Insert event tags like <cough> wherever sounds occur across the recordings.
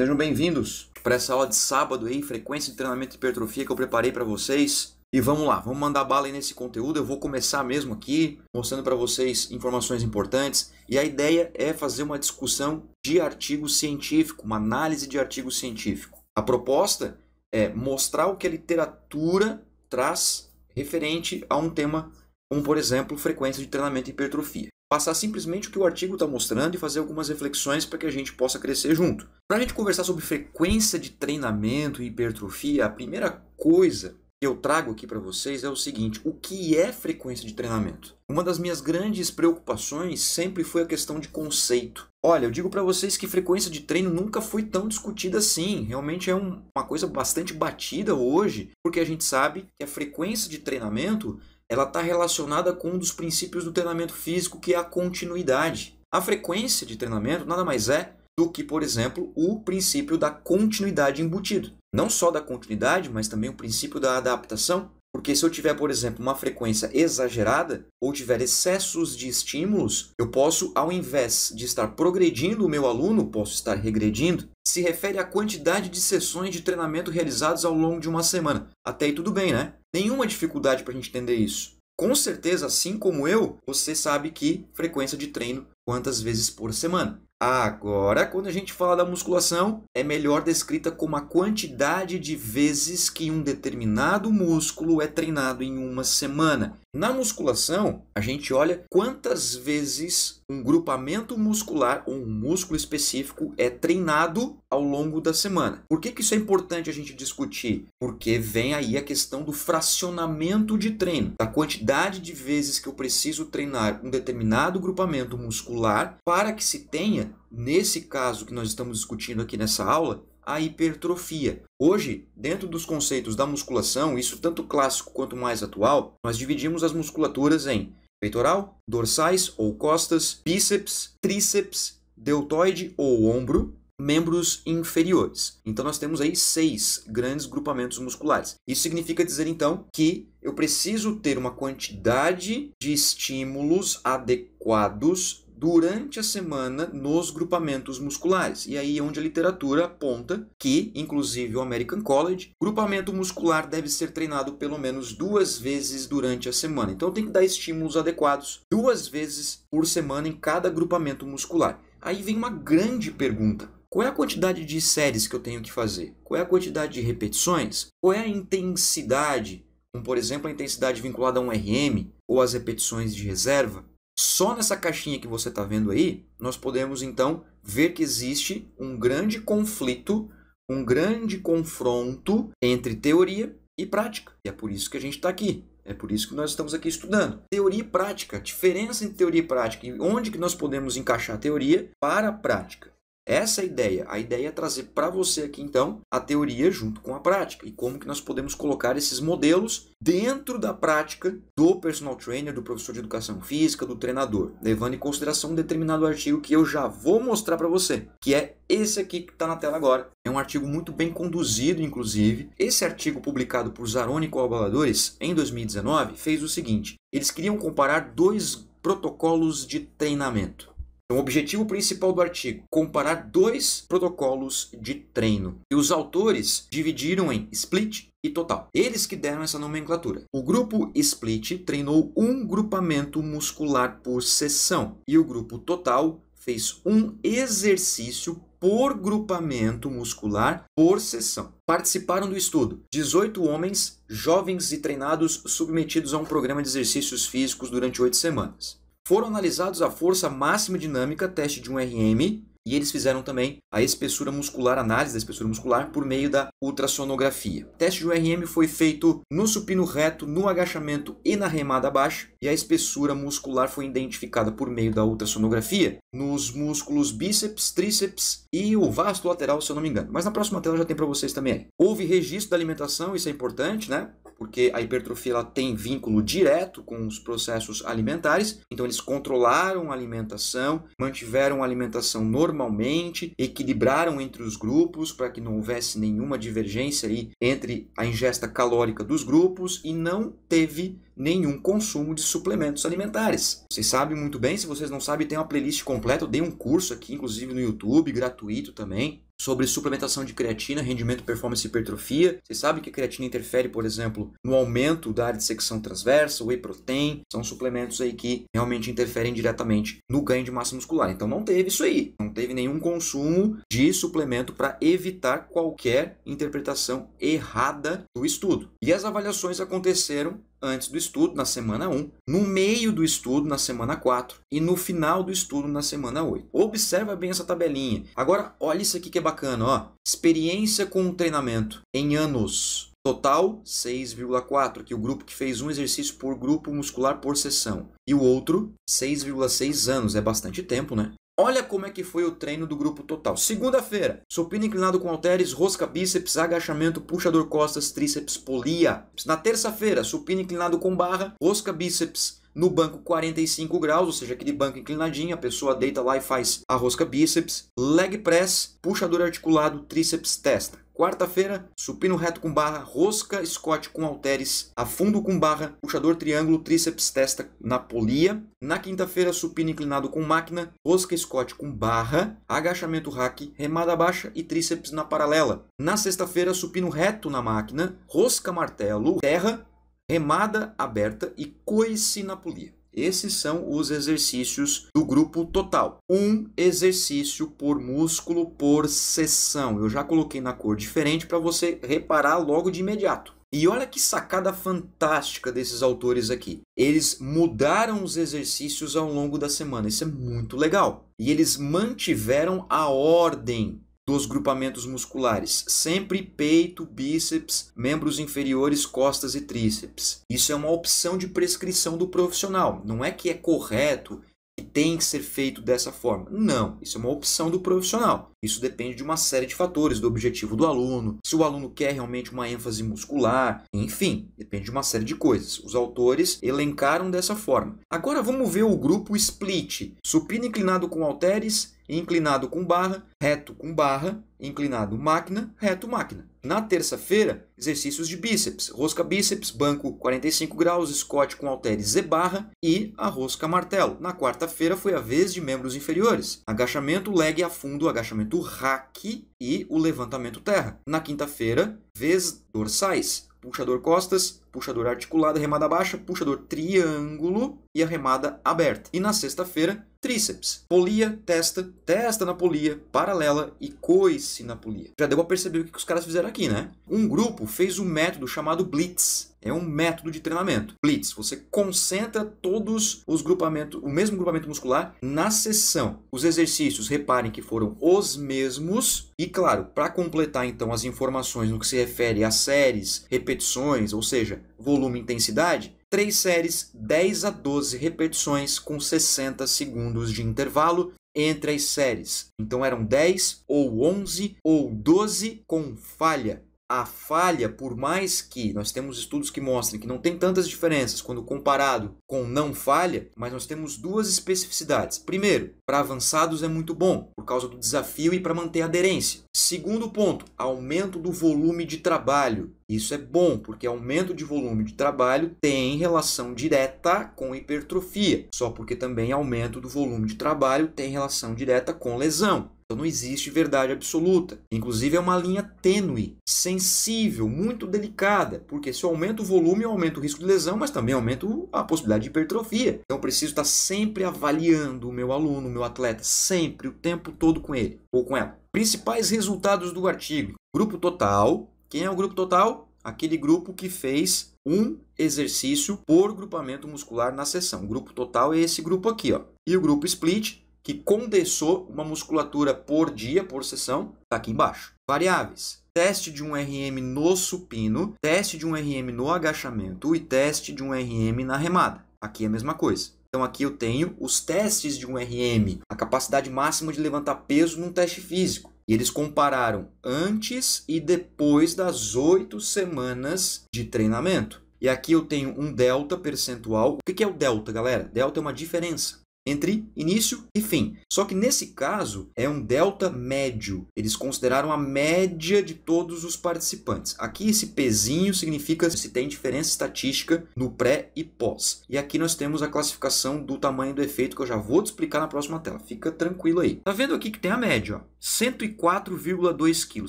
Sejam bem-vindos para essa aula de sábado aí, frequência de treinamento de hipertrofia que eu preparei para vocês. E vamos lá, vamos mandar bala aí nesse conteúdo. Eu vou começar mesmo aqui, mostrando para vocês informações importantes. E a ideia é fazer uma discussão de artigo científico, uma análise de artigo científico. A proposta é mostrar o que a literatura traz referente a um tema como, por exemplo, frequência de treinamento e hipertrofia passar simplesmente o que o artigo está mostrando e fazer algumas reflexões para que a gente possa crescer junto. Para a gente conversar sobre frequência de treinamento e hipertrofia, a primeira coisa que eu trago aqui para vocês é o seguinte: o que é frequência de treinamento? Uma das minhas grandes preocupações sempre foi a questão de conceito. Olha, eu digo para vocês que frequência de treino nunca foi tão discutida assim. Realmente é um, uma coisa bastante batida hoje, porque a gente sabe que a frequência de treinamento ela está relacionada com um dos princípios do treinamento físico, que é a continuidade. A frequência de treinamento nada mais é do que, por exemplo, o princípio da continuidade embutido. Não só da continuidade, mas também o princípio da adaptação. Porque se eu tiver, por exemplo, uma frequência exagerada ou tiver excessos de estímulos, eu posso, ao invés de estar progredindo o meu aluno, posso estar regredindo. Se refere à quantidade de sessões de treinamento realizadas ao longo de uma semana. Até aí tudo bem, né? Nenhuma dificuldade para a gente entender isso. Com certeza, assim como eu, você sabe que frequência de treino quantas vezes por semana. Agora, quando a gente fala da musculação, é melhor descrita como a quantidade de vezes que um determinado músculo é treinado em uma semana. Na musculação, a gente olha quantas vezes um grupamento muscular ou um músculo específico é treinado ao longo da semana. Por que, que isso é importante a gente discutir? Porque vem aí a questão do fracionamento de treino, da quantidade de vezes que eu preciso treinar um determinado grupamento muscular para que se tenha, nesse caso que nós estamos discutindo aqui nessa aula, a hipertrofia. Hoje, dentro dos conceitos da musculação, isso tanto clássico quanto mais atual, nós dividimos as musculaturas em peitoral, dorsais ou costas, bíceps, tríceps, deltoide ou ombro, membros inferiores. Então nós temos aí seis grandes grupamentos musculares. Isso significa dizer então que eu preciso ter uma quantidade de estímulos adequados durante a semana nos grupamentos musculares. E aí é onde a literatura aponta que, inclusive o American College, grupamento muscular deve ser treinado pelo menos duas vezes durante a semana. Então tem que dar estímulos adequados duas vezes por semana em cada grupamento muscular. Aí vem uma grande pergunta. Qual é a quantidade de séries que eu tenho que fazer? Qual é a quantidade de repetições? Qual é a intensidade? Como, por exemplo, a intensidade vinculada a um RM ou as repetições de reserva? Só nessa caixinha que você está vendo aí, nós podemos então ver que existe um grande conflito, um grande confronto entre teoria e prática. E é por isso que a gente está aqui. É por isso que nós estamos aqui estudando. Teoria e prática, diferença entre teoria e prática, e onde que nós podemos encaixar a teoria para a prática. Essa é a ideia. A ideia é trazer para você aqui então a teoria junto com a prática e como que nós podemos colocar esses modelos dentro da prática do personal trainer, do professor de educação física, do treinador, levando em consideração um determinado artigo que eu já vou mostrar para você, que é esse aqui que está na tela agora. É um artigo muito bem conduzido, inclusive. Esse artigo publicado por Zaroni e colaboradores em 2019 fez o seguinte: eles queriam comparar dois protocolos de treinamento. Então, é o objetivo principal do artigo: comparar dois protocolos de treino. E os autores dividiram em split e total. Eles que deram essa nomenclatura. O grupo split treinou um grupamento muscular por sessão e o grupo total fez um exercício por grupamento muscular por sessão. Participaram do estudo 18 homens, jovens e treinados, submetidos a um programa de exercícios físicos durante oito semanas foram analisados a força máxima dinâmica, teste de um RM, e eles fizeram também a espessura muscular, análise da espessura muscular por meio da ultrassonografia. O teste de RM foi feito no supino reto, no agachamento e na remada abaixo, e a espessura muscular foi identificada por meio da ultrassonografia nos músculos bíceps, tríceps e o vasto lateral, se eu não me engano. Mas na próxima tela já tem para vocês também. Houve registro da alimentação, isso é importante, né? porque a hipertrofia ela tem vínculo direto com os processos alimentares. Então eles controlaram a alimentação, mantiveram a alimentação normalmente, equilibraram entre os grupos para que não houvesse nenhuma divergência aí entre a ingesta calórica dos grupos e não teve nenhum consumo de suplementos alimentares. Vocês sabem muito bem, se vocês não sabem, tem uma playlist completa, eu dei um curso aqui, inclusive no YouTube, gratuito também, sobre suplementação de creatina, rendimento, performance e hipertrofia. Vocês sabem que a creatina interfere, por exemplo, no aumento da área de secção transversa, whey protein, são suplementos aí que realmente interferem diretamente no ganho de massa muscular. Então não teve isso aí, não teve nenhum consumo de suplemento para evitar qualquer interpretação errada do estudo. E as avaliações aconteceram antes do estudo, na semana 1, no meio do estudo, na semana 4, e no final do estudo, na semana 8. Observa bem essa tabelinha. Agora, olha isso aqui que é bacana, ó. Experiência com o treinamento em anos. Total 6,4, que o grupo que fez um exercício por grupo muscular por sessão. E o outro, 6,6 anos. É bastante tempo, né? Olha como é que foi o treino do grupo total. Segunda-feira, supino inclinado com halteres, rosca bíceps, agachamento, puxador costas, tríceps, polia. Na terça-feira, supino inclinado com barra, rosca bíceps, no banco 45 graus, ou seja, aquele banco inclinadinho, a pessoa deita lá e faz a rosca bíceps, leg press, puxador articulado, tríceps, testa. Quarta-feira, supino reto com barra, rosca, Scott com halteres, afundo com barra, puxador triângulo, tríceps, testa na polia. Na quinta-feira, supino inclinado com máquina, rosca Scott com barra, agachamento rack, remada baixa e tríceps na paralela. Na sexta-feira, supino reto na máquina, rosca martelo, terra, remada aberta e coice na polia. Esses são os exercícios do grupo total. Um exercício por músculo por sessão. Eu já coloquei na cor diferente para você reparar logo de imediato. E olha que sacada fantástica desses autores aqui. Eles mudaram os exercícios ao longo da semana. Isso é muito legal. E eles mantiveram a ordem dos grupamentos musculares, sempre peito, bíceps, membros inferiores, costas e tríceps. Isso é uma opção de prescrição do profissional, não é que é correto que tem que ser feito dessa forma. Não, isso é uma opção do profissional. Isso depende de uma série de fatores, do objetivo do aluno, se o aluno quer realmente uma ênfase muscular, enfim, depende de uma série de coisas. Os autores elencaram dessa forma. Agora vamos ver o grupo split, supino inclinado com halteres inclinado com barra, reto com barra, inclinado máquina, reto máquina. Na terça-feira, exercícios de bíceps, rosca bíceps, banco 45 graus, Scott com halteres Z barra e a rosca martelo. Na quarta-feira foi a vez de membros inferiores, agachamento leg a fundo, agachamento rack e o levantamento terra. Na quinta-feira, vez dorsais, puxador costas, puxador articulado, remada baixa, puxador triângulo e a remada aberta. E na sexta-feira, tríceps. Polia, testa, testa na polia, paralela e coice na polia. Já deu para perceber o que os caras fizeram aqui, né? Um grupo fez um método chamado Blitz. É um método de treinamento. Blitz, você concentra todos os grupamentos, o mesmo grupamento muscular na sessão. Os exercícios, reparem que foram os mesmos. E claro, para completar então as informações no que se refere a séries, repetições, ou seja, volume e intensidade, 3 séries 10 a 12 repetições com 60 segundos de intervalo entre as séries. Então eram 10 ou 11 ou 12 com falha a falha, por mais que nós temos estudos que mostram que não tem tantas diferenças quando comparado com não falha, mas nós temos duas especificidades. Primeiro, para avançados é muito bom, por causa do desafio e para manter a aderência. Segundo ponto, aumento do volume de trabalho. Isso é bom, porque aumento de volume de trabalho tem relação direta com hipertrofia, só porque também aumento do volume de trabalho tem relação direta com lesão. Então não existe verdade absoluta. Inclusive é uma linha tênue, sensível, muito delicada, porque se eu aumento o volume, eu aumento o risco de lesão, mas também aumento a possibilidade de hipertrofia. Então eu preciso estar sempre avaliando o meu aluno, o meu atleta, sempre, o tempo todo com ele ou com ela. Principais resultados do artigo: grupo total. Quem é o grupo total? Aquele grupo que fez um exercício por grupamento muscular na sessão. O grupo total é esse grupo aqui, ó. E o grupo split que condensou uma musculatura por dia, por sessão, está aqui embaixo. Variáveis. Teste de um RM no supino, teste de um RM no agachamento e teste de um RM na remada. Aqui é a mesma coisa. Então aqui eu tenho os testes de um RM, a capacidade máxima de levantar peso num teste físico. E eles compararam antes e depois das oito semanas de treinamento. E aqui eu tenho um delta percentual. O que é o delta, galera? Delta é uma diferença entre início e fim. Só que nesse caso é um delta médio. Eles consideraram a média de todos os participantes. Aqui esse pezinho significa se tem diferença estatística no pré e pós. E aqui nós temos a classificação do tamanho do efeito que eu já vou te explicar na próxima tela. Fica tranquilo aí. Tá vendo aqui que tem a média, 104,2 kg,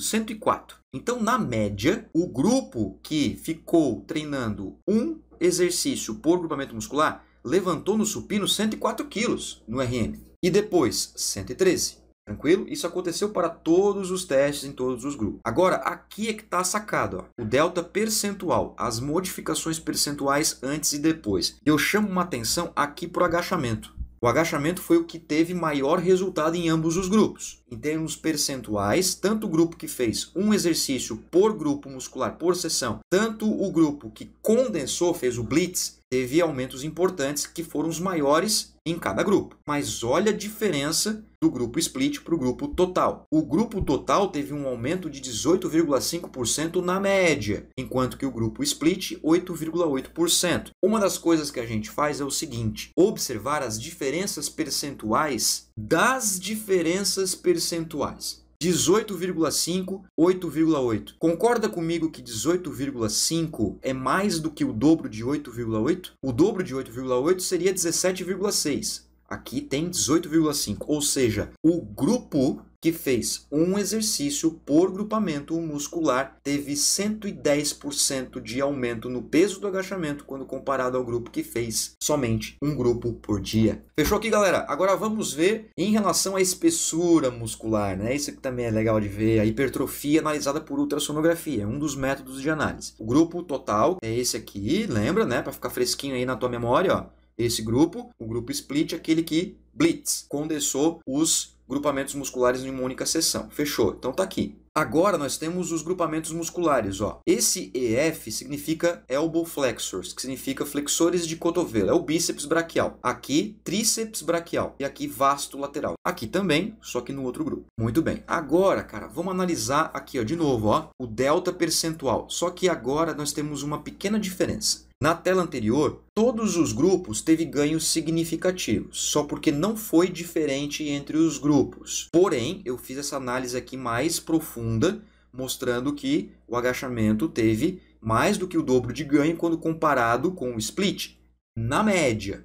104. Então, na média, o grupo que ficou treinando um exercício por grupamento muscular levantou no supino 104 quilos no RM e depois 113. Tranquilo? Isso aconteceu para todos os testes em todos os grupos. Agora, aqui é que está sacado, ó, o delta percentual, as modificações percentuais antes e depois. Eu chamo uma atenção aqui para o agachamento. O agachamento foi o que teve maior resultado em ambos os grupos em termos percentuais, tanto o grupo que fez um exercício por grupo muscular por sessão, tanto o grupo que condensou, fez o blitz, teve aumentos importantes que foram os maiores em cada grupo. Mas olha a diferença do grupo split para o grupo total. O grupo total teve um aumento de 18,5% na média, enquanto que o grupo split 8,8%. Uma das coisas que a gente faz é o seguinte: observar as diferenças percentuais das diferenças percentuais. 18,5, 8,8. Concorda comigo que 18,5 é mais do que o dobro de 8,8? O dobro de 8,8 seria 17,6. Aqui tem 18,5, ou seja, o grupo que fez um exercício por grupamento muscular teve 110% de aumento no peso do agachamento quando comparado ao grupo que fez somente um grupo por dia. Fechou aqui, galera? Agora vamos ver em relação à espessura muscular, né? Isso que também é legal de ver, a hipertrofia analisada por ultrassonografia, é um dos métodos de análise. O grupo total é esse aqui, lembra, né? Para ficar fresquinho aí na tua memória, ó. Esse grupo, o grupo split, é aquele que blitz, condensou os grupamentos musculares em uma única seção. Fechou? Então tá aqui. Agora nós temos os grupamentos musculares, ó. Esse EF significa elbow flexors, que significa flexores de cotovelo, é o bíceps braquial. Aqui, tríceps braquial e aqui vasto lateral. Aqui também, só que no outro grupo. Muito bem. Agora, cara, vamos analisar aqui, ó, de novo, ó, o delta percentual. Só que agora nós temos uma pequena diferença. Na tela anterior, todos os grupos teve ganhos significativos, só porque não foi diferente entre os grupos. Porém, eu fiz essa análise aqui mais profunda, mostrando que o agachamento teve mais do que o dobro de ganho quando comparado com o split, na média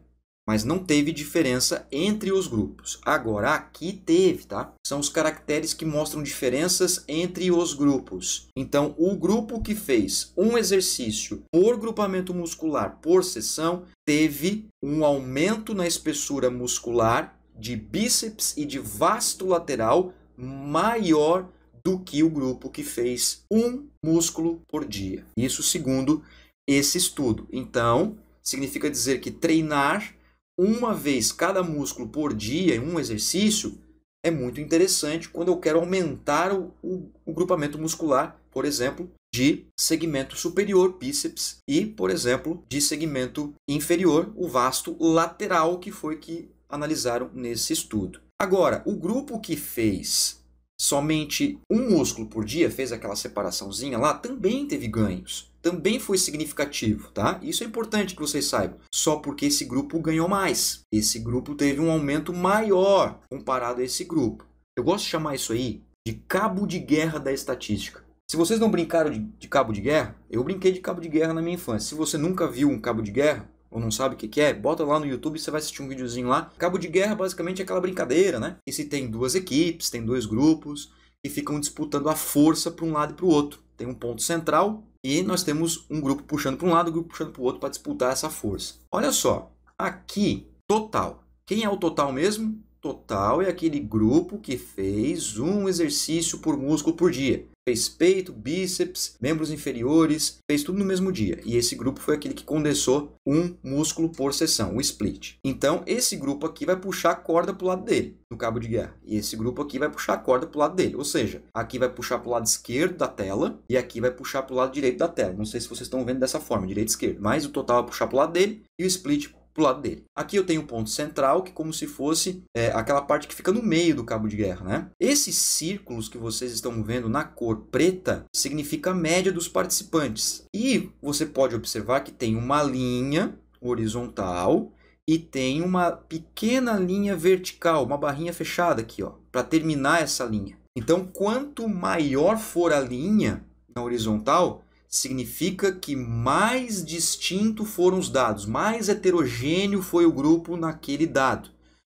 mas não teve diferença entre os grupos. Agora, aqui teve, tá? São os caracteres que mostram diferenças entre os grupos. Então, o grupo que fez um exercício por grupamento muscular por sessão teve um aumento na espessura muscular de bíceps e de vasto lateral maior do que o grupo que fez um músculo por dia. Isso segundo esse estudo. Então, significa dizer que treinar uma vez cada músculo por dia em um exercício é muito interessante quando eu quero aumentar o, o, o grupamento muscular, por exemplo, de segmento superior, bíceps, e, por exemplo, de segmento inferior, o vasto lateral, que foi que analisaram nesse estudo. Agora, o grupo que fez somente um músculo por dia fez aquela separaçãozinha lá, também teve ganhos. Também foi significativo, tá? Isso é importante que vocês saibam. Só porque esse grupo ganhou mais. Esse grupo teve um aumento maior comparado a esse grupo. Eu gosto de chamar isso aí de cabo de guerra da estatística. Se vocês não brincaram de, de cabo de guerra, eu brinquei de cabo de guerra na minha infância. Se você nunca viu um cabo de guerra, ou não sabe o que, é, bota lá no YouTube, você vai assistir um videozinho lá. Cabo de guerra basicamente é aquela brincadeira, né? E se tem duas equipes, tem dois grupos que ficam disputando a força para um lado e para o outro. Tem um ponto central e nós temos um grupo puxando para um lado, um grupo puxando para o outro para disputar essa força. Olha só, aqui total. Quem é o total mesmo? total é aquele grupo que fez um exercício por músculo por dia. Fez peito, bíceps, membros inferiores, fez tudo no mesmo dia. E esse grupo foi aquele que condensou um músculo por sessão, o split. Então, esse grupo aqui vai puxar a corda para o lado dele, no cabo de guerra. E esse grupo aqui vai puxar a corda para o lado dele. Ou seja, aqui vai puxar para o lado esquerdo da tela e aqui vai puxar para o lado direito da tela. Não sei se vocês estão vendo dessa forma, direito e esquerdo. Mas o total vai é puxar para o lado dele e o split pro lado dele. Aqui eu tenho o um ponto central, que como se fosse é, aquela parte que fica no meio do cabo de guerra, né? Esses círculos que vocês estão vendo na cor preta significa a média dos participantes. E você pode observar que tem uma linha horizontal e tem uma pequena linha vertical, uma barrinha fechada aqui, ó, para terminar essa linha. Então, quanto maior for a linha na horizontal, significa que mais distinto foram os dados, mais heterogêneo foi o grupo naquele dado,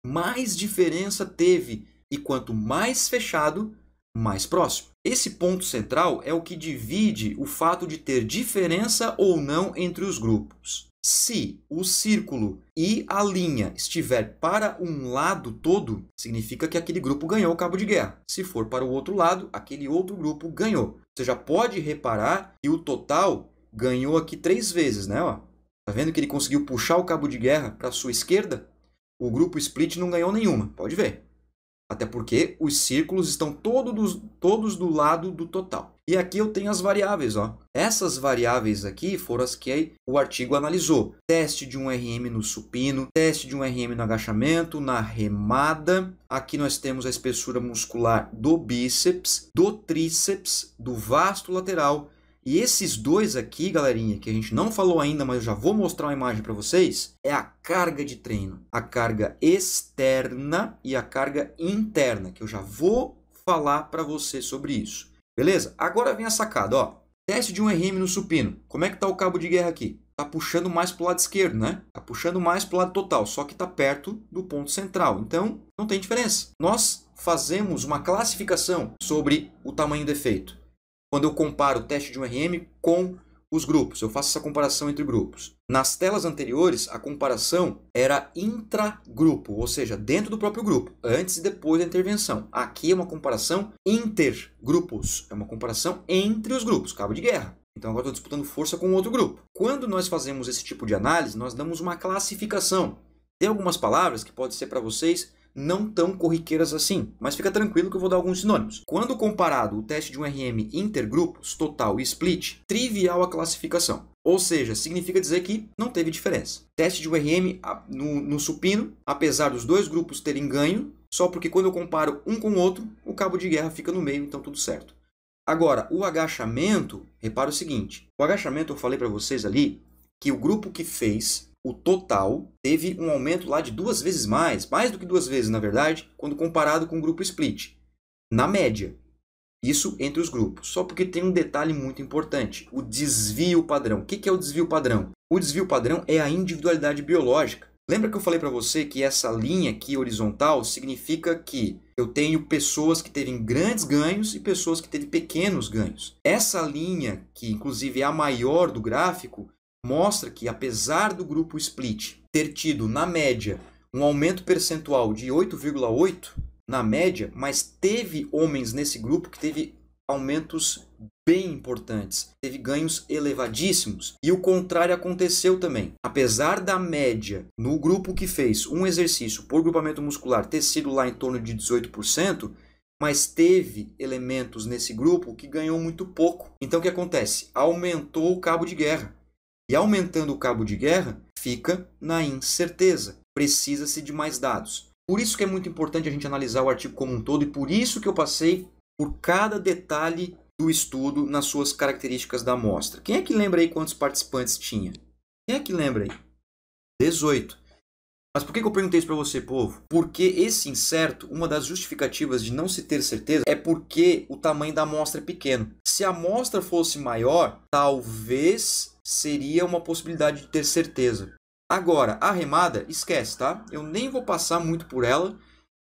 mais diferença teve e quanto mais fechado, mais próximo. Esse ponto central é o que divide o fato de ter diferença ou não entre os grupos. Se o círculo e a linha estiver para um lado todo, significa que aquele grupo ganhou o cabo de guerra. Se for para o outro lado, aquele outro grupo ganhou. Você já pode reparar que o total ganhou aqui três vezes, né? Ó, tá vendo que ele conseguiu puxar o cabo de guerra para sua esquerda? O grupo split não ganhou nenhuma, pode ver. Até porque os círculos estão todos, todos do lado do total. E aqui eu tenho as variáveis, ó. Essas variáveis aqui foram as que o artigo analisou. Teste de um RM no supino, teste de um RM no agachamento, na remada. Aqui nós temos a espessura muscular do bíceps, do tríceps, do vasto lateral. E esses dois aqui, galerinha, que a gente não falou ainda, mas eu já vou mostrar uma imagem para vocês, é a carga de treino. A carga externa e a carga interna, que eu já vou falar para você sobre isso. Beleza? Agora vem a sacada, ó. Teste de um RM no supino. Como é que tá o cabo de guerra aqui? Tá puxando mais pro lado esquerdo, né? Tá puxando mais pro lado total, só que tá perto do ponto central. Então, não tem diferença. Nós fazemos uma classificação sobre o tamanho do efeito. Quando eu comparo o teste de um RM com os grupos. Eu faço essa comparação entre grupos. Nas telas anteriores, a comparação era intragrupo, ou seja, dentro do próprio grupo, antes e depois da intervenção. Aqui é uma comparação intergrupos, é uma comparação entre os grupos, cabo de guerra. Então agora estou disputando força com outro grupo. Quando nós fazemos esse tipo de análise, nós damos uma classificação. Tem algumas palavras que pode ser para vocês não tão corriqueiras assim, mas fica tranquilo que eu vou dar alguns sinônimos. Quando comparado o teste de um RM intergrupos, total e split, trivial a classificação. Ou seja, significa dizer que não teve diferença. Teste de URM no, no supino, apesar dos dois grupos terem ganho, só porque quando eu comparo um com o outro, o cabo de guerra fica no meio, então tudo certo. Agora, o agachamento, repara o seguinte: o agachamento eu falei para vocês ali que o grupo que fez o total teve um aumento lá de duas vezes mais, mais do que duas vezes, na verdade, quando comparado com o grupo split, na média. Isso entre os grupos. Só porque tem um detalhe muito importante: o desvio padrão. O que é o desvio padrão? O desvio padrão é a individualidade biológica. Lembra que eu falei para você que essa linha aqui horizontal significa que eu tenho pessoas que teve grandes ganhos e pessoas que teve pequenos ganhos. Essa linha, que inclusive é a maior do gráfico, mostra que, apesar do grupo split ter tido, na média, um aumento percentual de 8,8%, na média, mas teve homens nesse grupo que teve aumentos bem importantes, teve ganhos elevadíssimos. E o contrário aconteceu também. Apesar da média no grupo que fez um exercício por grupamento muscular ter sido lá em torno de 18%, mas teve elementos nesse grupo que ganhou muito pouco. Então o que acontece? Aumentou o cabo de guerra. E aumentando o cabo de guerra, fica na incerteza. Precisa-se de mais dados. Por isso que é muito importante a gente analisar o artigo como um todo e por isso que eu passei por cada detalhe do estudo nas suas características da amostra. Quem é que lembra aí quantos participantes tinha? Quem é que lembra aí? 18. Mas por que eu perguntei isso para você, povo? Porque esse incerto, uma das justificativas de não se ter certeza é porque o tamanho da amostra é pequeno. Se a amostra fosse maior, talvez seria uma possibilidade de ter certeza. Agora, a remada, esquece, tá? Eu nem vou passar muito por ela,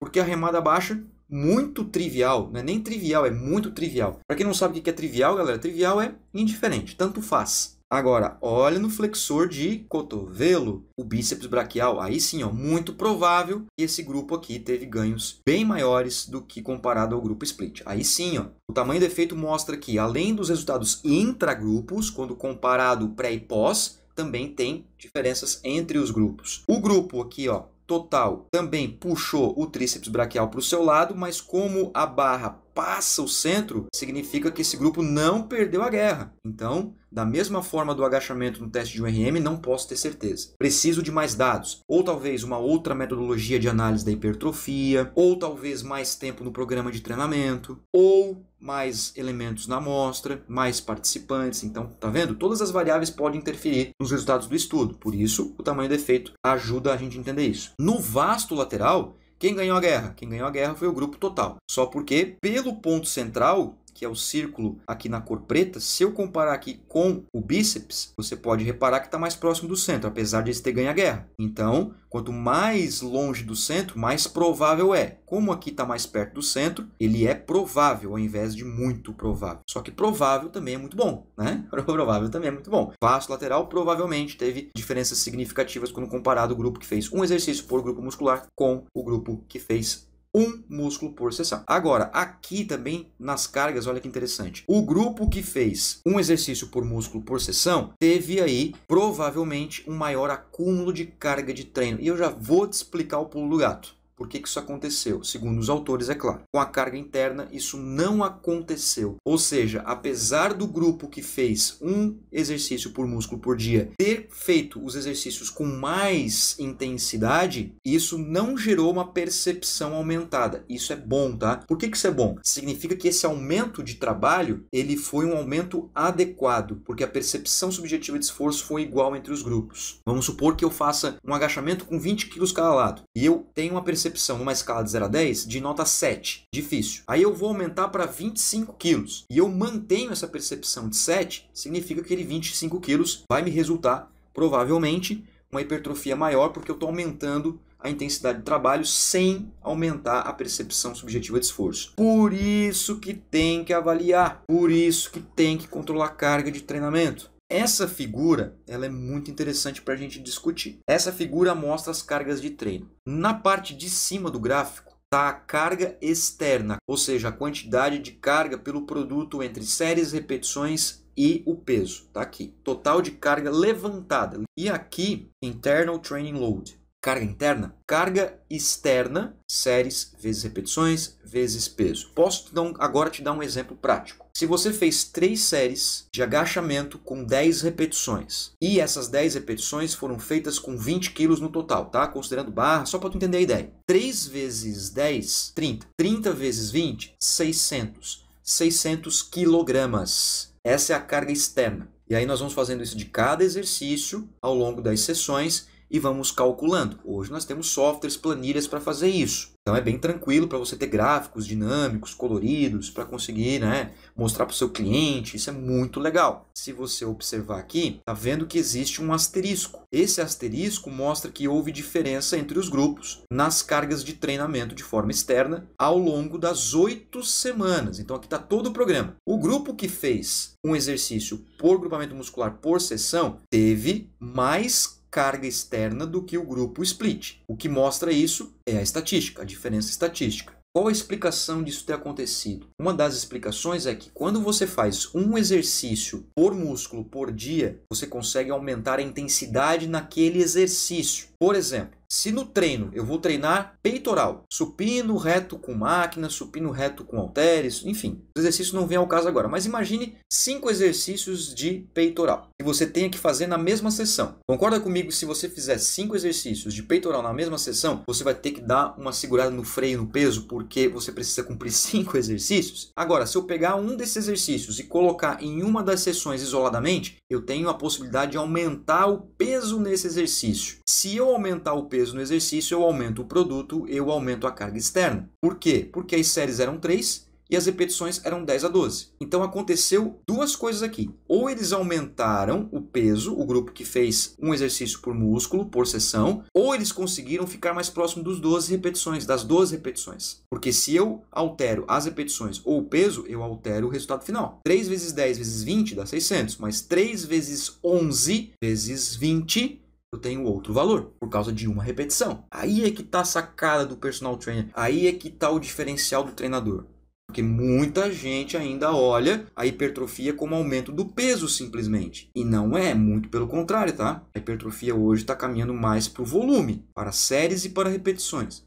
porque a remada baixa muito trivial, não é nem trivial, é muito trivial. Para quem não sabe o que é trivial, galera, trivial é indiferente, tanto faz. Agora, olha no flexor de cotovelo, o bíceps braquial. Aí sim, ó, muito provável que esse grupo aqui teve ganhos bem maiores do que comparado ao grupo split. Aí sim, ó, o tamanho do efeito mostra que, além dos resultados intragrupos, quando comparado pré e pós, também tem diferenças entre os grupos. O grupo aqui, ó, total também puxou o tríceps braquial para o seu lado, mas como a barra passa o centro, significa que esse grupo não perdeu a guerra. Então, da mesma forma do agachamento no teste de URM, não posso ter certeza. Preciso de mais dados, ou talvez uma outra metodologia de análise da hipertrofia, ou talvez mais tempo no programa de treinamento, ou mais elementos na amostra, mais participantes. Então, tá vendo? Todas as variáveis podem interferir nos resultados do estudo. Por isso, o tamanho do efeito ajuda a gente a entender isso. No vasto lateral, quem ganhou a guerra? Quem ganhou a guerra foi o grupo total. Só porque, pelo ponto central, que é o círculo aqui na cor preta, se eu comparar aqui com o bíceps, você pode reparar que está mais próximo do centro, apesar de ele ter ganho a guerra. Então, quanto mais longe do centro, mais provável é. Como aqui está mais perto do centro, ele é provável, ao invés de muito provável. Só que provável também é muito bom, né? <laughs> provável também é muito bom. Vasto lateral provavelmente teve diferenças significativas quando comparado o grupo que fez um exercício por grupo muscular com o grupo que fez um músculo por sessão. Agora, aqui também nas cargas, olha que interessante. O grupo que fez um exercício por músculo por sessão teve aí provavelmente um maior acúmulo de carga de treino. E eu já vou te explicar o pulo do gato. Por que, que isso aconteceu? Segundo os autores, é claro. Com a carga interna, isso não aconteceu. Ou seja, apesar do grupo que fez um exercício por músculo por dia ter feito os exercícios com mais intensidade, isso não gerou uma percepção aumentada. Isso é bom, tá? Por que, que isso é bom? Significa que esse aumento de trabalho ele foi um aumento adequado, porque a percepção subjetiva de esforço foi igual entre os grupos. Vamos supor que eu faça um agachamento com 20 quilos cada lado e eu tenho uma percepção percepção numa escala de 0 a 10 de nota 7, difícil. Aí eu vou aumentar para 25 quilos e eu mantenho essa percepção de 7, significa que aquele 25 quilos vai me resultar, provavelmente, uma hipertrofia maior, porque eu estou aumentando a intensidade de trabalho sem aumentar a percepção subjetiva de esforço. Por isso que tem que avaliar, por isso que tem que controlar a carga de treinamento. Essa figura ela é muito interessante para a gente discutir. Essa figura mostra as cargas de treino. Na parte de cima do gráfico está a carga externa, ou seja, a quantidade de carga pelo produto entre séries, repetições e o peso, tá aqui. Total de carga levantada. E aqui, internal training load. Carga interna, carga externa, séries vezes repetições vezes peso. Posso agora te dar um exemplo prático. Se você fez três séries de agachamento com 10 repetições e essas 10 repetições foram feitas com 20 quilos no total, tá? Considerando barra, só para tu entender a ideia. 3 vezes 10, 30. 30 vezes 20, 600. 600 quilogramas. Essa é a carga externa. E aí nós vamos fazendo isso de cada exercício ao longo das sessões e vamos calculando. Hoje nós temos softwares, planilhas para fazer isso. Então é bem tranquilo para você ter gráficos dinâmicos, coloridos, para conseguir né, mostrar para o seu cliente. Isso é muito legal. Se você observar aqui, tá vendo que existe um asterisco. Esse asterisco mostra que houve diferença entre os grupos nas cargas de treinamento de forma externa ao longo das oito semanas. Então aqui está todo o programa. O grupo que fez um exercício por grupamento muscular por sessão teve mais carga externa do que o grupo split. O que mostra isso é a estatística, a diferença estatística. Qual a explicação disso ter acontecido? Uma das explicações é que quando você faz um exercício por músculo por dia, você consegue aumentar a intensidade naquele exercício. Por exemplo, se no treino eu vou treinar peitoral, supino reto com máquina, supino reto com halteres, enfim, os exercícios não vêm ao caso agora, mas imagine cinco exercícios de peitoral que você tenha que fazer na mesma sessão. Concorda comigo se você fizer cinco exercícios de peitoral na mesma sessão, você vai ter que dar uma segurada no freio, no peso, porque você precisa cumprir <laughs> cinco exercícios? Agora, se eu pegar um desses exercícios e colocar em uma das sessões isoladamente, eu tenho a possibilidade de aumentar o peso nesse exercício. Se eu aumentar o peso peso no exercício, eu aumento o produto, eu aumento a carga externa. Por quê? Porque as séries eram 3 e as repetições eram 10 a 12. Então aconteceu duas coisas aqui. Ou eles aumentaram o peso, o grupo que fez um exercício por músculo, por sessão, ou eles conseguiram ficar mais próximo dos 12 repetições, das 12 repetições. Porque se eu altero as repetições ou o peso, eu altero o resultado final. 3 vezes 10 vezes 20 dá 600, mas 3 vezes 11 vezes 20 eu tenho outro valor por causa de uma repetição. Aí é que tá a sacada do personal trainer. Aí é que tá o diferencial do treinador. Porque muita gente ainda olha a hipertrofia como aumento do peso simplesmente. E não é, muito pelo contrário, tá? A hipertrofia hoje está caminhando mais para o volume, para séries e para repetições.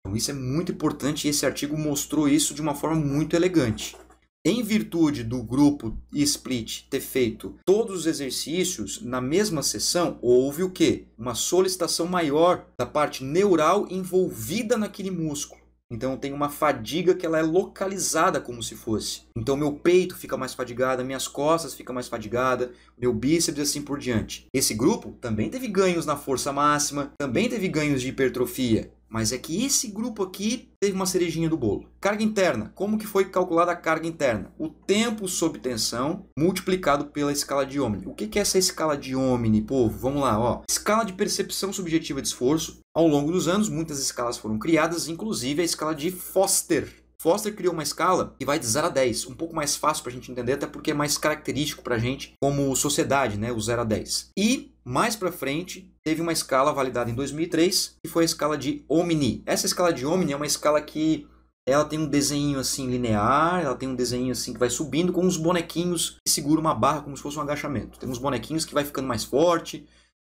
Então isso é muito importante e esse artigo mostrou isso de uma forma muito elegante em virtude do grupo split ter feito todos os exercícios na mesma sessão, houve o quê? Uma solicitação maior da parte neural envolvida naquele músculo. Então tem uma fadiga que ela é localizada como se fosse. Então meu peito fica mais fadigado, minhas costas fica mais fadigadas, meu bíceps e assim por diante. Esse grupo também teve ganhos na força máxima, também teve ganhos de hipertrofia, mas é que esse grupo aqui teve uma cerejinha do bolo. Carga interna. Como que foi calculada a carga interna? O tempo sob tensão multiplicado pela escala de Omni. O que, é essa escala de Omni, povo? Vamos lá, ó. Escala de percepção subjetiva de esforço. Ao longo dos anos, muitas escalas foram criadas, inclusive a escala de Foster, Foster criou uma escala que vai de 0 a 10, um pouco mais fácil para a gente entender, até porque é mais característico para a gente como sociedade, né, o 0 a 10. E mais para frente, teve uma escala validada em 2003, que foi a escala de Omni. Essa escala de Omni é uma escala que ela tem um desenho assim linear, ela tem um desenho assim que vai subindo com uns bonequinhos que segura uma barra como se fosse um agachamento. Tem uns bonequinhos que vai ficando mais forte,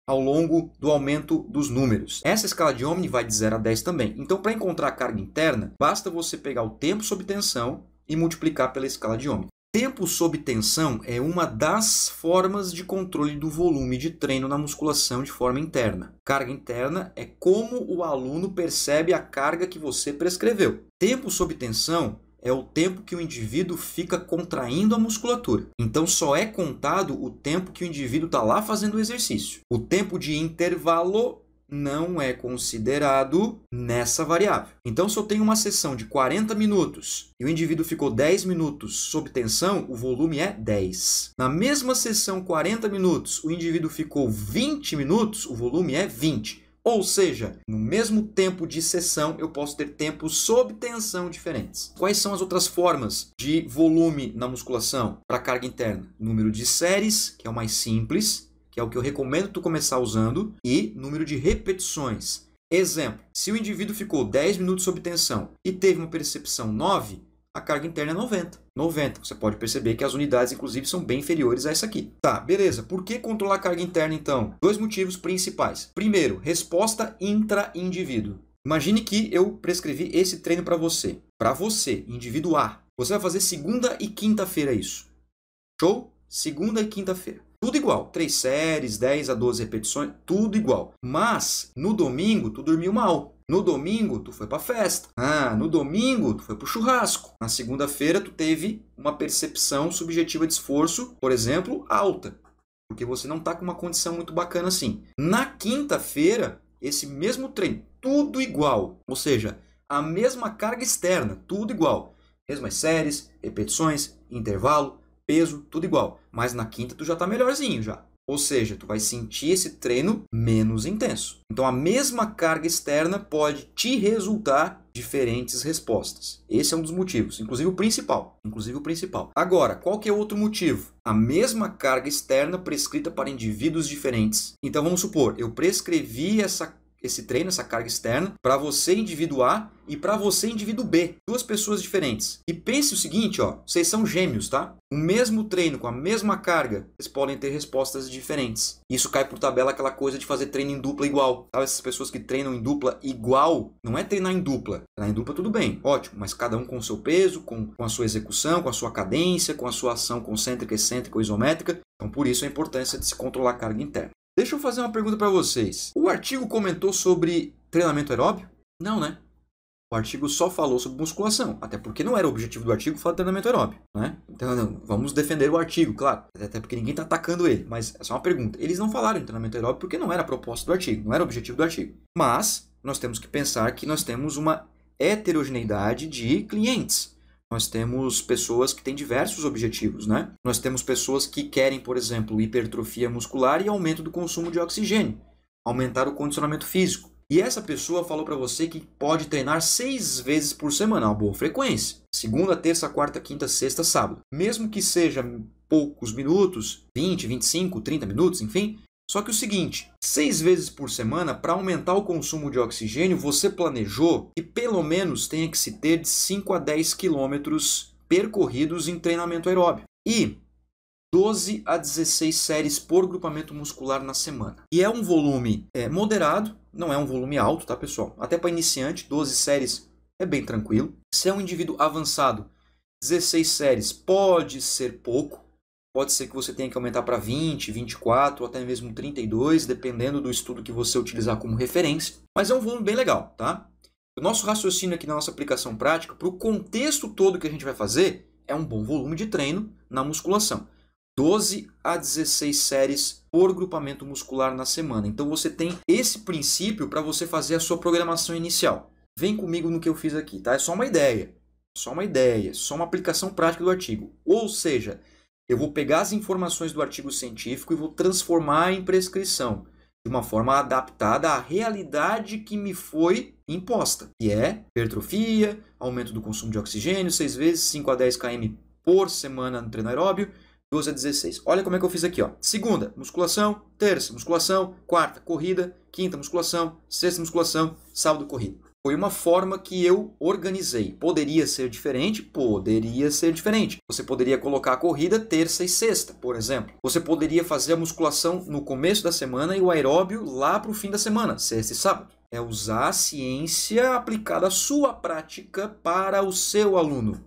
ao longo do aumento dos números. Essa escala de Omni vai de 0 a 10 também. Então, para encontrar a carga interna, basta você pegar o tempo sob tensão e multiplicar pela escala de Omni. Tempo sob tensão é uma das formas de controle do volume de treino na musculação de forma interna. Carga interna é como o aluno percebe a carga que você prescreveu. Tempo sob tensão é o tempo que o indivíduo fica contraindo a musculatura. Então só é contado o tempo que o indivíduo está lá fazendo o exercício. O tempo de intervalo não é considerado nessa variável. Então, se eu tenho uma sessão de 40 minutos e o indivíduo ficou 10 minutos sob tensão, o volume é 10. Na mesma sessão, 40 minutos, o indivíduo ficou 20 minutos, o volume é 20. Ou seja, no mesmo tempo de sessão, eu posso ter tempos sob tensão diferentes. Quais são as outras formas de volume na musculação para carga interna? Número de séries, que é o mais simples, que é o que eu recomendo tu começar usando, e número de repetições. Exemplo, se o indivíduo ficou 10 minutos sob tensão e teve uma percepção 9, a carga interna é 90. 90. Você pode perceber que as unidades, inclusive, são bem inferiores a essa aqui. Tá, beleza. Por que controlar a carga interna, então? Dois motivos principais. Primeiro, resposta intra-indivíduo. Imagine que eu prescrevi esse treino para você. Para você, indivíduo A. Você vai fazer segunda e quinta-feira isso. Show? Segunda e quinta-feira. Tudo igual. Três séries, 10 a 12 repetições, tudo igual. Mas, no domingo, tu dormiu mal. No domingo, tu foi pra festa. Ah, no domingo, tu foi pro churrasco. Na segunda-feira, tu teve uma percepção subjetiva de esforço, por exemplo, alta. Porque você não tá com uma condição muito bacana assim. Na quinta-feira, esse mesmo trem, tudo igual. Ou seja, a mesma carga externa, tudo igual. Mesmas séries, repetições, intervalo, peso, tudo igual. Mas na quinta tu já tá melhorzinho já. Ou seja, tu vai sentir esse treino menos intenso. Então a mesma carga externa pode te resultar diferentes respostas. Esse é um dos motivos, inclusive o principal, inclusive o principal. Agora, qual que é outro motivo? A mesma carga externa prescrita para indivíduos diferentes. Então vamos supor, eu prescrevi essa esse treino, essa carga externa, para você indivíduo A e para você indivíduo B, duas pessoas diferentes. E pense o seguinte, ó, vocês são gêmeos, tá? O mesmo treino com a mesma carga, vocês podem ter respostas diferentes. Isso cai por tabela aquela coisa de fazer treino em dupla igual. Sabe essas pessoas que treinam em dupla igual? Não é treinar em dupla. Treinar em dupla tudo bem, ótimo, mas cada um com o seu peso, com, com a sua execução, com a sua cadência, com a sua ação concêntrica, excêntrica ou isométrica. Então por isso a importância de se controlar a carga interna. Deixa eu fazer uma pergunta para vocês. O artigo comentou sobre treinamento aeróbio? Não, né? O artigo só falou sobre musculação, até porque não era o objetivo do artigo falar de treinamento aeróbio, né? Então, não, vamos defender o artigo, claro, até porque ninguém está atacando ele, mas é só uma pergunta. Eles não falaram de treinamento aeróbio porque não era a proposta do artigo, não era o objetivo do artigo. Mas nós temos que pensar que nós temos uma heterogeneidade de clientes. Nós temos pessoas que têm diversos objetivos, né? Nós temos pessoas que querem, por exemplo, hipertrofia muscular e aumento do consumo de oxigênio, aumentar o condicionamento físico. E essa pessoa falou para você que pode treinar seis vezes por semana, uma boa frequência. Segunda, terça, quarta, quinta, sexta, sábado. Mesmo que seja poucos minutos, 20, 25, 30 minutos, enfim, só que o seguinte, seis vezes por semana, para aumentar o consumo de oxigênio, você planejou que pelo menos tenha que se ter de 5 a 10 quilômetros percorridos em treinamento aeróbio. E 12 a 16 séries por grupamento muscular na semana. E é um volume é, moderado, não é um volume alto, tá pessoal? Até para iniciante, 12 séries é bem tranquilo. Se é um indivíduo avançado, 16 séries pode ser pouco, Pode ser que você tenha que aumentar para 20, 24 ou até mesmo 32, dependendo do estudo que você utilizar como referência. Mas é um volume bem legal, tá? O nosso raciocínio aqui na nossa aplicação prática, para o contexto todo que a gente vai fazer, é um bom volume de treino na musculação. 12 a 16 séries por grupamento muscular na semana. Então você tem esse princípio para você fazer a sua programação inicial. Vem comigo no que eu fiz aqui, tá? É só uma ideia. Só uma ideia, só uma aplicação prática do artigo. Ou seja, eu vou pegar as informações do artigo científico e vou transformar em prescrição de uma forma adaptada à realidade que me foi imposta, que é hipertrofia, aumento do consumo de oxigênio, 6 vezes 5 a 10 km por semana no treino aeróbio, 12 a 16. Olha como é que eu fiz aqui, ó. Segunda, musculação, terça, musculação, quarta, corrida, quinta, musculação, sexta, musculação, sábado, corrida. Foi uma forma que eu organizei. Poderia ser diferente? Poderia ser diferente. Você poderia colocar a corrida terça e sexta, por exemplo. Você poderia fazer a musculação no começo da semana e o aeróbio lá para o fim da semana, sexta e sábado. É usar a ciência aplicada à sua prática para o seu aluno.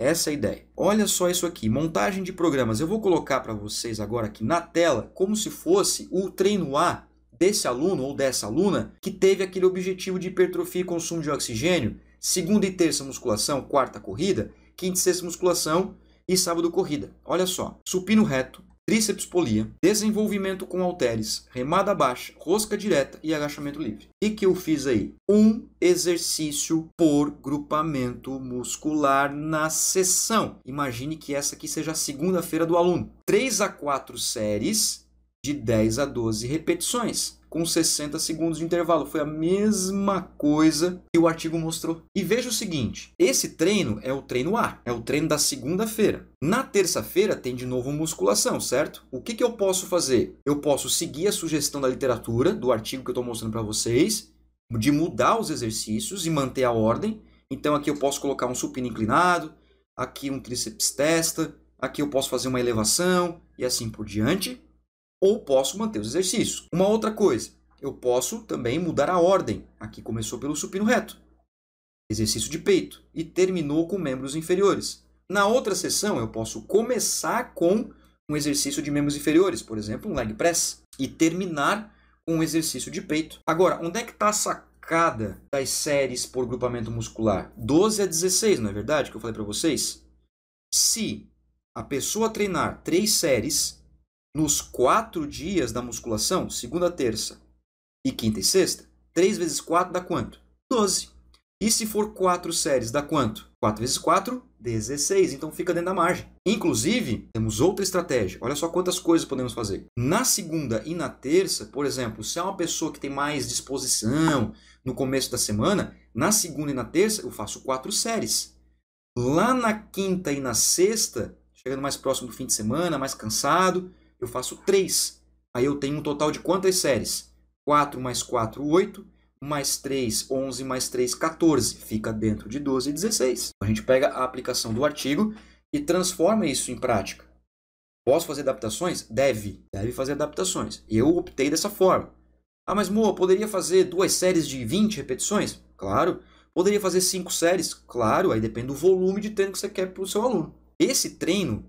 Essa é a ideia. Olha só isso aqui, montagem de programas. Eu vou colocar para vocês agora aqui na tela como se fosse o treino A desse aluno ou dessa aluna que teve aquele objetivo de hipertrofia e consumo de oxigênio, segunda e terça musculação, quarta corrida, quinta e sexta musculação e sábado corrida. Olha só, supino reto, tríceps polia, desenvolvimento com halteres, remada baixa, rosca direta e agachamento livre. E que eu fiz aí? Um exercício por grupamento muscular na sessão. Imagine que essa aqui seja a segunda-feira do aluno. 3 a 4 séries de 10 a 12 repetições, com 60 segundos de intervalo. Foi a mesma coisa que o artigo mostrou. E veja o seguinte: esse treino é o treino A, é o treino da segunda-feira. Na terça-feira tem de novo musculação, certo? O que, que eu posso fazer? Eu posso seguir a sugestão da literatura, do artigo que eu estou mostrando para vocês, de mudar os exercícios e manter a ordem. Então aqui eu posso colocar um supino inclinado, aqui um tríceps testa, aqui eu posso fazer uma elevação e assim por diante ou posso manter os exercícios. Uma outra coisa, eu posso também mudar a ordem. Aqui começou pelo supino reto, exercício de peito, e terminou com membros inferiores. Na outra sessão, eu posso começar com um exercício de membros inferiores, por exemplo, um leg press, e terminar com um exercício de peito. Agora, onde é que está a sacada das séries por grupamento muscular? 12 a 16, não é verdade? Que eu falei para vocês? Se a pessoa treinar três séries nos quatro dias da musculação, segunda, terça e quinta e sexta, 3 vezes 4 dá quanto? 12. E se for quatro séries, dá quanto? 4 vezes 4, 16. Então fica dentro da margem. Inclusive, temos outra estratégia. Olha só quantas coisas podemos fazer. Na segunda e na terça, por exemplo, se é uma pessoa que tem mais disposição no começo da semana, na segunda e na terça eu faço quatro séries. Lá na quinta e na sexta, chegando mais próximo do fim de semana, mais cansado, eu faço 3. Aí eu tenho um total de quantas séries? 4 mais 4, 8. Mais 3, 11. Mais 3, 14. Fica dentro de 12 e 16. A gente pega a aplicação do artigo e transforma isso em prática. Posso fazer adaptações? Deve. Deve fazer adaptações. Eu optei dessa forma. Ah, mas Moa, poderia fazer duas séries de 20 repetições? Claro. Poderia fazer cinco séries? Claro, aí depende do volume de treino que você quer para o seu aluno. Esse treino,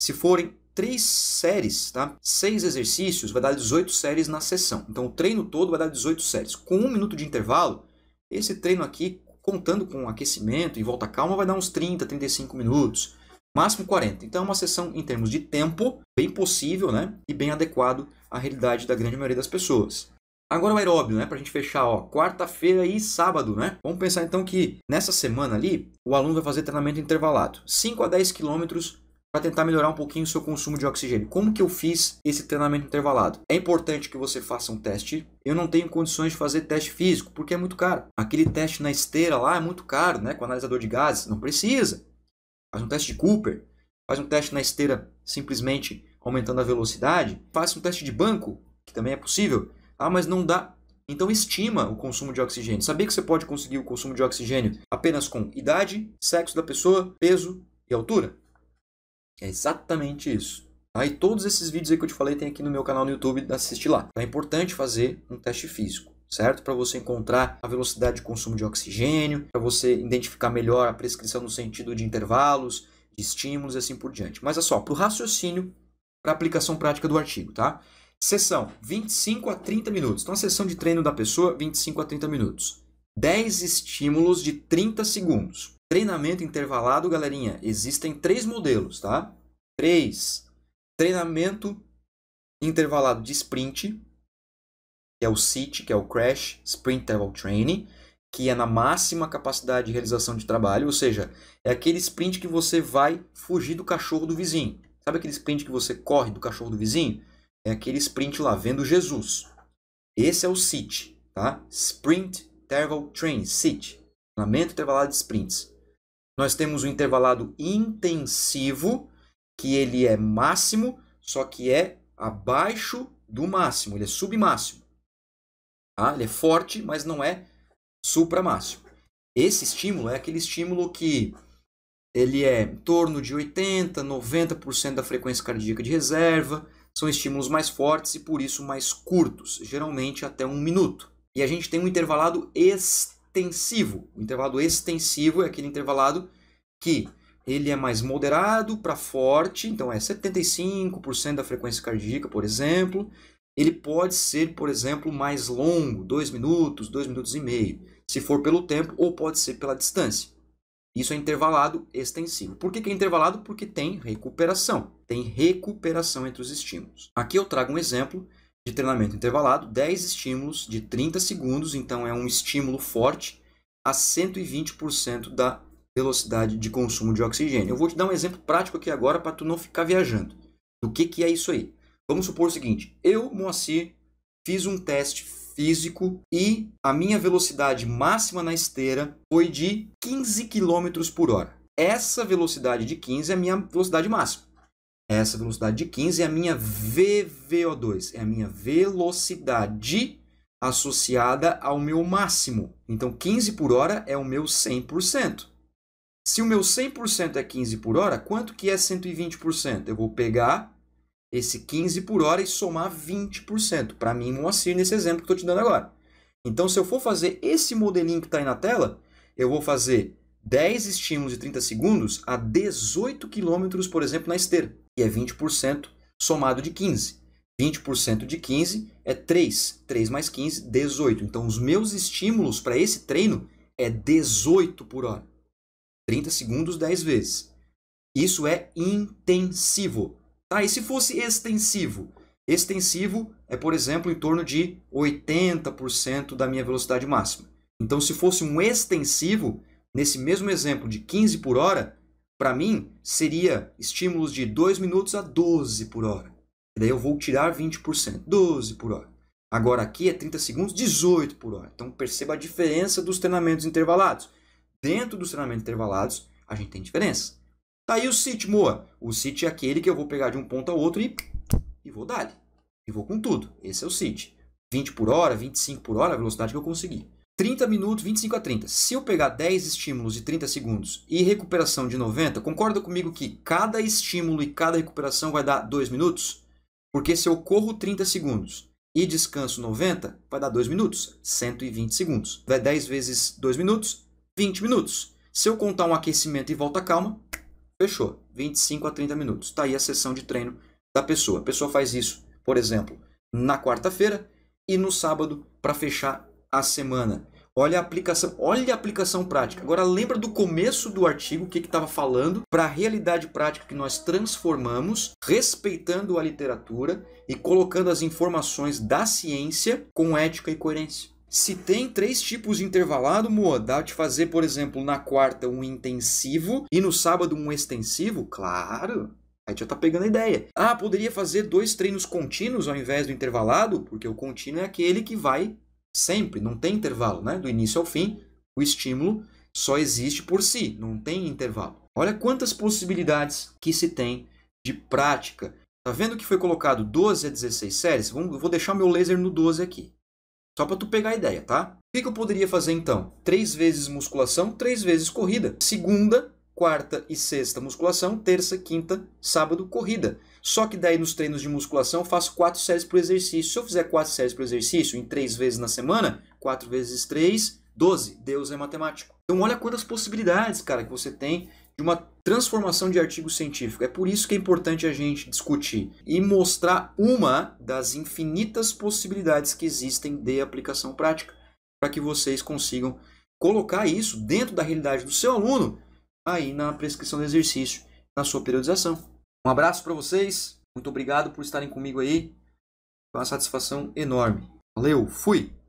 se forem três séries, tá? Seis exercícios, vai dar 18 séries na sessão. Então o treino todo vai dar 18 séries. Com um minuto de intervalo, esse treino aqui, contando com aquecimento e volta calma, vai dar uns 30, 35 minutos, máximo 40. Então é uma sessão em termos de tempo bem possível, né? E bem adequado à realidade da grande maioria das pessoas. Agora o aeróbio, né? Para a gente fechar, ó, quarta-feira e sábado, né? Vamos pensar então que nessa semana ali, o aluno vai fazer treinamento intervalado, 5 a 10 quilômetros para tentar melhorar um pouquinho o seu consumo de oxigênio. Como que eu fiz esse treinamento intervalado? É importante que você faça um teste. Eu não tenho condições de fazer teste físico, porque é muito caro. Aquele teste na esteira lá é muito caro, né? Com analisador de gases, não precisa. Faz um teste de Cooper, faz um teste na esteira simplesmente aumentando a velocidade, faça um teste de banco, que também é possível. Ah, mas não dá. Então estima o consumo de oxigênio. Sabia que você pode conseguir o consumo de oxigênio apenas com idade, sexo da pessoa, peso e altura? É exatamente isso. Tá? E todos esses vídeos aí que eu te falei tem aqui no meu canal no YouTube, assiste lá. Então é importante fazer um teste físico certo? Para você encontrar a velocidade de consumo de oxigênio, para você identificar melhor a prescrição no sentido de intervalos, de estímulos e assim por diante. Mas é só, para o raciocínio, para a aplicação prática do artigo, tá? Sessão 25 a 30 minutos. Então, a sessão de treino da pessoa, 25 a 30 minutos. 10 estímulos de 30 segundos. Treinamento intervalado, galerinha, existem três modelos, tá? Três. Treinamento intervalado de sprint, que é o CIT, que é o Crash Sprint Interval Training, que é na máxima capacidade de realização de trabalho, ou seja, é aquele sprint que você vai fugir do cachorro do vizinho. Sabe aquele sprint que você corre do cachorro do vizinho? É aquele sprint lá, vendo Jesus. Esse é o CIT, tá? Sprint Interval Training, CIT. Treinamento Intervalado de Sprints. Nós temos um intervalado intensivo, que ele é máximo, só que é abaixo do máximo, ele é submáximo. Tá? Ele é forte, mas não é supramáximo. Esse estímulo é aquele estímulo que ele é em torno de 80, 90% da frequência cardíaca de reserva. São estímulos mais fortes e por isso mais curtos, geralmente até um minuto. E a gente tem um intervalado externo extensivo. O intervalo extensivo é aquele intervalado que ele é mais moderado para forte, então é 75% da frequência cardíaca, por exemplo. Ele pode ser, por exemplo, mais longo, 2 minutos, 2 minutos e meio, se for pelo tempo ou pode ser pela distância. Isso é intervalado extensivo. Por que, que é intervalado? Porque tem recuperação, tem recuperação entre os estímulos. Aqui eu trago um exemplo de treinamento intervalado, 10 estímulos de 30 segundos, então é um estímulo forte a 120% da velocidade de consumo de oxigênio. Eu vou te dar um exemplo prático aqui agora para tu não ficar viajando. O que, que é isso aí? Vamos supor o seguinte, eu, Moacir, fiz um teste físico e a minha velocidade máxima na esteira foi de 15 km por hora. Essa velocidade de 15 é a minha velocidade máxima é essa velocidade de 15 é a minha VVO2, é a minha velocidade associada ao meu máximo. Então, 15 por hora é o meu 100%. Se o meu 100% é 15 por hora, quanto que é 120%? Eu vou pegar esse 15 por hora e somar 20%, para mim, Moacir, nesse exemplo que estou te dando agora. Então, se eu for fazer esse modelinho que está aí na tela, eu vou fazer 10 estímulos de 30 segundos a 18 km, por exemplo, na esteira que é 20%, somado de 15. 20% de 15 é 3. 3 mais 15, 18. Então, os meus estímulos para esse treino é 18 por hora. 30 segundos 10 vezes. Isso é intensivo. Tá? E se fosse extensivo? Extensivo é, por exemplo, em torno de 80% da minha velocidade máxima. Então, se fosse um extensivo, nesse mesmo exemplo de 15 por hora, para mim, seria estímulos de 2 minutos a 12 por hora. E daí eu vou tirar 20%, 12 por hora. Agora aqui é 30 segundos, 18 por hora. Então perceba a diferença dos treinamentos intervalados. Dentro dos treinamentos intervalados, a gente tem diferença. Tá aí o sit, Moa. O sit é aquele que eu vou pegar de um ponto ao outro e, e vou dar E vou com tudo. Esse é o sit. 20 por hora, 25 por hora, a velocidade que eu conseguir. 30 minutos, 25 a 30. Se eu pegar 10 estímulos e 30 segundos e recuperação de 90, concorda comigo que cada estímulo e cada recuperação vai dar 2 minutos? Porque se eu corro 30 segundos e descanso 90, vai dar 2 minutos, 120 segundos. Vai 10 vezes 2 minutos, 20 minutos. Se eu contar um aquecimento e volta calma, fechou, 25 a 30 minutos. Está aí a sessão de treino da pessoa. A pessoa faz isso, por exemplo, na quarta-feira e no sábado para fechar a semana. Olha a aplicação, olha a aplicação prática. Agora lembra do começo do artigo, o que estava falando, para a realidade prática que nós transformamos, respeitando a literatura e colocando as informações da ciência com ética e coerência. Se tem três tipos de intervalado, Moa, dá de fazer, por exemplo, na quarta um intensivo e no sábado um extensivo? Claro! Aí já tá pegando a ideia. Ah, poderia fazer dois treinos contínuos ao invés do intervalado, porque o contínuo é aquele que vai Sempre, não tem intervalo, né? Do início ao fim, o estímulo só existe por si, não tem intervalo. Olha quantas possibilidades que se tem de prática. Tá vendo que foi colocado 12 a 16 séries? Vamos, vou deixar meu laser no 12 aqui. Só para tu pegar a ideia, tá? O que eu poderia fazer então? Três vezes musculação, três vezes corrida. Segunda, quarta e sexta musculação, terça, quinta, sábado corrida. Só que daí nos treinos de musculação eu faço quatro séries por exercício. Se eu fizer quatro séries por exercício em três vezes na semana, quatro vezes três, 12. Deus é matemático. Então olha quantas possibilidades, cara, que você tem de uma transformação de artigo científico. É por isso que é importante a gente discutir e mostrar uma das infinitas possibilidades que existem de aplicação prática, para que vocês consigam colocar isso dentro da realidade do seu aluno aí na prescrição do exercício, na sua periodização. Um abraço para vocês. Muito obrigado por estarem comigo aí. Foi uma satisfação enorme. Valeu, fui!